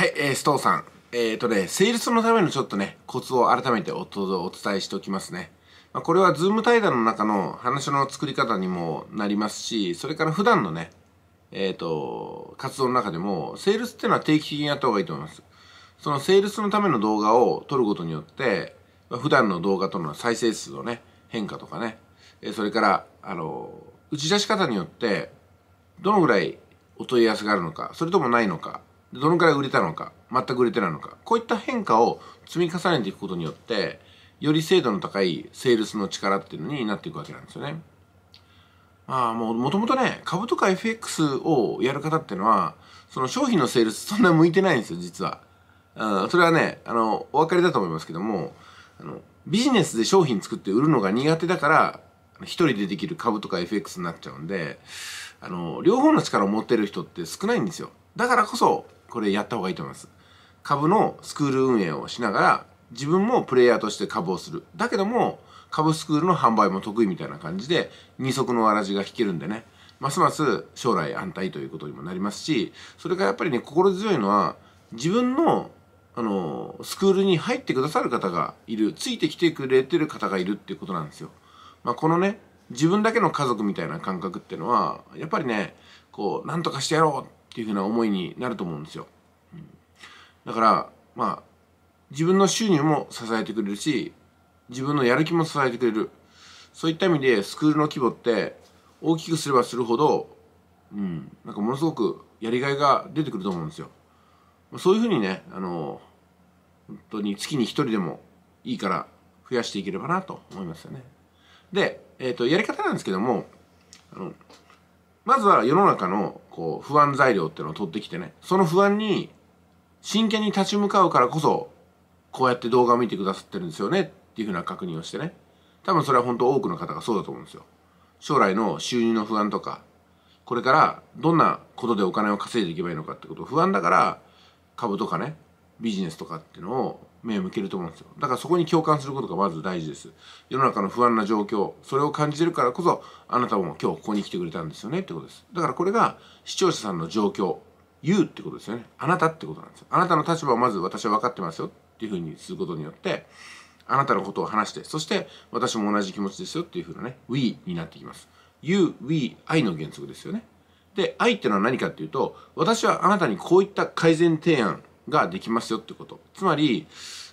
はい、えー、須藤さん。えっ、ー、とね、セールスのためのちょっとね、コツを改めておお伝えしておきますね。まあ、これはズーム対談の中の話の作り方にもなりますし、それから普段のね、えっ、ー、と、活動の中でも、セールスっていうのは定期的にやった方がいいと思います。そのセールスのための動画を撮ることによって、普段の動画との再生数のね、変化とかね、えそれから、あの、打ち出し方によって、どのぐらいお問い合わせがあるのか、それともないのか、どのくらい売れたのか全く売れてないのかこういった変化を積み重ねていくことによってより精度の高いセールスの力っていうのになっていくわけなんですよね。まあもうもともとね株とか FX をやる方っていうのはその商品のセールスそんな向いてないんですよ実は。うん、それはねあのお分かりだと思いますけどもあのビジネスで商品作って売るのが苦手だから一人でできる株とか FX になっちゃうんであの両方の力を持ってる人って少ないんですよ。だからこそこれやった方がいいと思います。株のスクール運営をしながら、自分もプレイヤーとして株をする。だけども、株スクールの販売も得意みたいな感じで、二足のわらじが引けるんでね、ますます将来安泰ということにもなりますし、それがやっぱりね、心強いのは、自分のあのスクールに入ってくださる方がいるついてきてくれてる方がいるっていうことなんですよ。まあ、このね自分だけの家族みたいな感覚っていうのはやっぱりねこうなんとかしてやろうっていうふうな思いになると思うんですよ。うん、だからまあ自分の収入も支えてくれるし自分のやる気も支えてくれるそういった意味でスクールの規模って大きくすればするほど、うん、なんかものすごくやりがいが出てくると思うんですよ。そういうふうにね、あの、本当に月に一人でもいいから増やしていければなと思いますよね。で、えっ、ー、と、やり方なんですけども、あの、まずは世の中のこう不安材料っていうのを取ってきてねその不安に真剣に立ち向かうからこそこうやって動画を見てくださってるんですよねっていうふうな確認をしてね多分それは本当多くの方がそうだと思うんですよ将来の収入の不安とかこれからどんなことでお金を稼いでいけばいいのかってこと不安だから株とかねビジネスとかっていうのを目を向けると思うんですよだからそこに共感することがまず大事です世の中の不安な状況それを感じてるからこそあなたも今日ここに来てくれたんですよねってことですだからこれが視聴者さんの状況言うってことですよねあなたってことなんですよあなたの立場をまず私は分かってますよっていうふうにすることによってあなたのことを話してそして私も同じ気持ちですよっていうふうなね We になってきます You, We, I の原則ですよねで愛ってのは何かっていうと私はあなたにこういった改善提案ができますよってこと。つまり、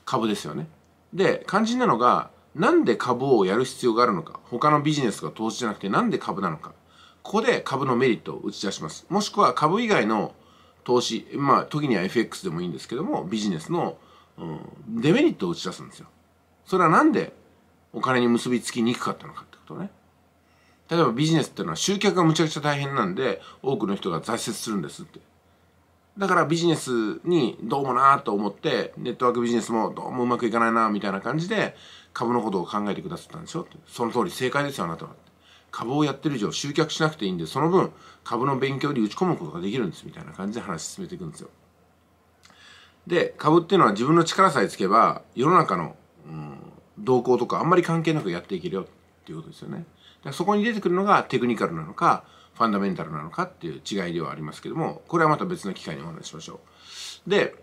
株ですよね。で、肝心なのが、なんで株をやる必要があるのか。他のビジネスが投資じゃなくて、なんで株なのか。ここで株のメリットを打ち出します。もしくは株以外の投資、まあ、時には FX でもいいんですけども、ビジネスの、うん、デメリットを打ち出すんですよ。それはなんでお金に結びつきにくかったのかってことね。例えばビジネスっていうのは集客がむちゃくちゃ大変なんで、多くの人が挫折するんですって。だからビジネスにどうもなと思って、ネットワークビジネスもどうもうまくいかないなみたいな感じで、株のことを考えてくださったんでしょその通り正解ですよ、あなたは。株をやってる以上集客しなくていいんで、その分株の勉強に打ち込むことができるんです、みたいな感じで話進めていくんですよ。で、株っていうのは自分の力さえつけば、世の中の、うん、動向とかあんまり関係なくやっていけるよっていうことですよね。そこに出てくるのがテクニカルなのか、ファンダメンタルなのかっていう違いではありますけどもこれはまた別の機会にお話ししましょうで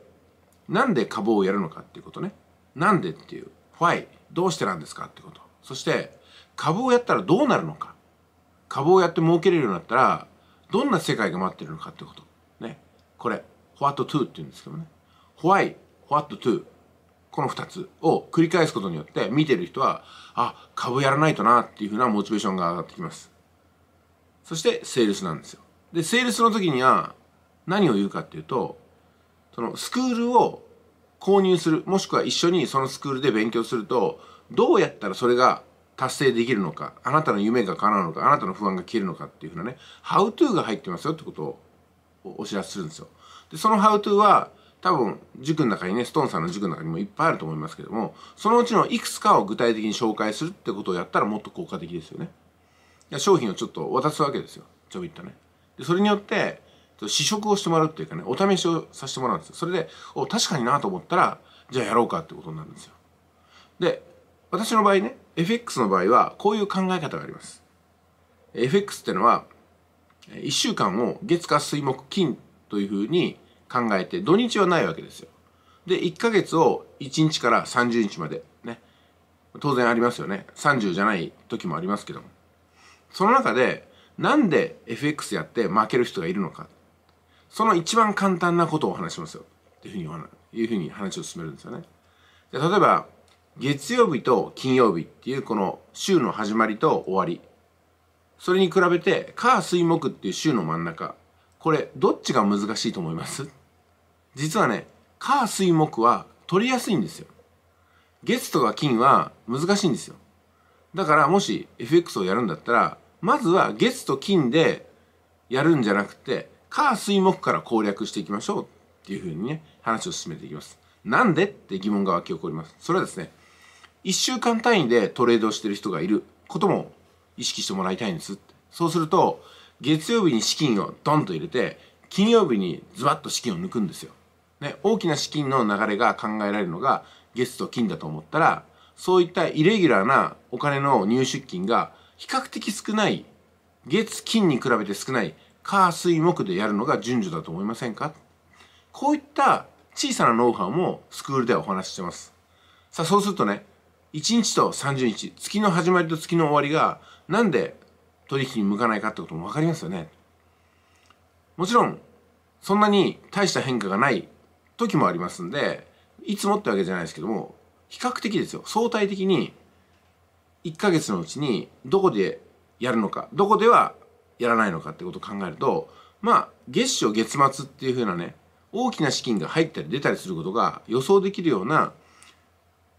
なんで株をやるのかっていうことねなんでっていう why どうしてなんですかってことそして株をやったらどうなるのか株をやって儲けれるようになったらどんな世界が待ってるのかってことねこれ what to って言うんですけどね why what to この二つを繰り返すことによって見てる人はあ株やらないとなっていうふうなモチベーションが上がってきますそしてセールスなんですよ。で、セールスの時には何を言うかっていうと、そのスクールを購入する、もしくは一緒にそのスクールで勉強すると、どうやったらそれが達成できるのか、あなたの夢が叶うのか、あなたの不安が消えるのかっていうふうなね、how to が入ってますよってことをお知らせするんですよ。で、その how to は多分塾の中にね、ストーンさんの塾の中にもいっぱいあると思いますけども、そのうちのいくつかを具体的に紹介するってことをやったらもっと効果的ですよね。商品をちょっと渡すわけですよちょびっとねでそれによって試食をしてもらうっていうかねお試しをさせてもらうんですよそれでお確かになと思ったらじゃあやろうかってことになるんですよで私の場合ね FX の場合はこういう考え方があります FX ってのは1週間を月火水木金というふうに考えて土日はないわけですよで1ヶ月を1日から30日までね当然ありますよね30じゃない時もありますけどもその中で、なんで FX やって負ける人がいるのか。その一番簡単なことをお話しますよ。っていうふうに、いうふうに話を進めるんですよね。で例えば、月曜日と金曜日っていうこの週の始まりと終わり。それに比べて、火、水、木っていう週の真ん中。これ、どっちが難しいと思います実はね、火、水、木は取りやすいんですよ。月とか金は難しいんですよ。だからもし FX をやるんだったらまずは月と金でやるんじゃなくて、火水木から攻略していきましょうっていうふうにね、話を進めていきます。なんでって疑問が湧き起こります。それはですね、1週間単位でトレードをしてる人がいることも意識してもらいたいんです。そうすると、月曜日に資金をドンと入れて、金曜日にズバッと資金を抜くんですよ。ね、大きな資金の流れが考えられるのが月と金だと思ったら、そういったイレギュラーなお金の入出金が比較的少ない月金に比べて少ない火水木でやるのが順序だと思いませんかこういった小さなノウハウもスクールではお話ししてます。さあそうするとね1日と30日月の始まりと月の終わりがなんで取引に向かないかってことも分かりますよね。もちろんそんなに大した変化がない時もありますんでいつもってわけじゃないですけども比較的ですよ相対的に1ヶ月のうちにどこでやるのかどこではやらないのかってことを考えるとまあ月初月末っていうふうなね大きな資金が入ったり出たりすることが予想できるような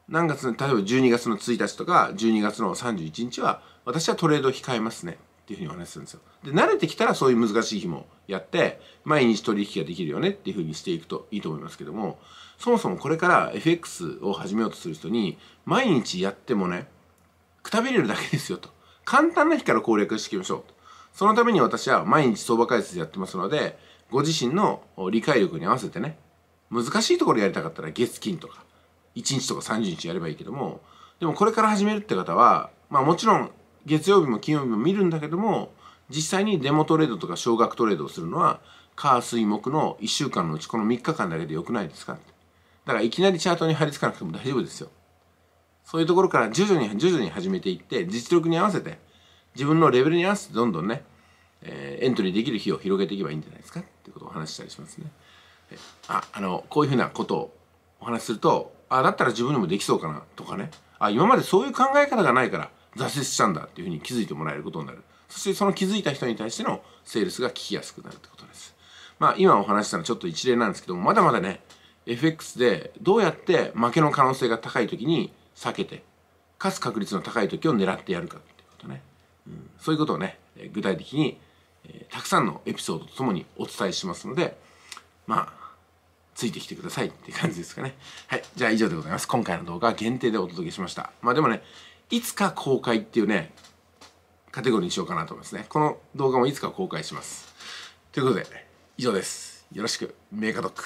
何月例えば12月の1日とか12月の31日は私はトレード控えますねっていうふうにお話しするんですよ。で慣れてきたらそういう難しい日もやって毎日取引ができるよねっていうふうにしていくといいと思いますけどもそもそもこれから FX を始めようとする人に毎日やってもねくたびれるだけですよと。簡単な日から攻略していきましょうと。そのために私は毎日相場解説やってますので、ご自身の理解力に合わせてね、難しいところやりたかったら月金とか、1日とか30日やればいいけども、でもこれから始めるって方は、まあもちろん月曜日も金曜日も見るんだけども、実際にデモトレードとか少額トレードをするのは、火、水、木の1週間のうちこの3日間だけでよくないですかだからいきなりチャートに貼り付かなくても大丈夫ですよ。そういうところから徐々に徐々に始めていって実力に合わせて自分のレベルに合わせてどんどんね、えー、エントリーできる日を広げていけばいいんじゃないですかってことをお話したりしますね。ああのこういうふうなことをお話しするとあだったら自分にもできそうかなとかねあ今までそういう考え方がないから挫折したんだっていうふうに気づいてもらえることになるそしてその気づいた人に対してのセールスが聞きやすくなるってことですまあ今お話したのはちょっと一例なんですけどもまだまだね FX でどうやって負けの可能性が高い時に避けて勝つ確率の高い時を狙ってやるかってことね、うん、そういうことをね具体的に、えー、たくさんのエピソードとともにお伝えしますのでまあついてきてくださいって感じですかねはいじゃあ以上でございます今回の動画は限定でお届けしましたまあでもねいつか公開っていうねカテゴリーにしようかなと思いますねこの動画もいつか公開しますということで以上ですよろしくメーカドック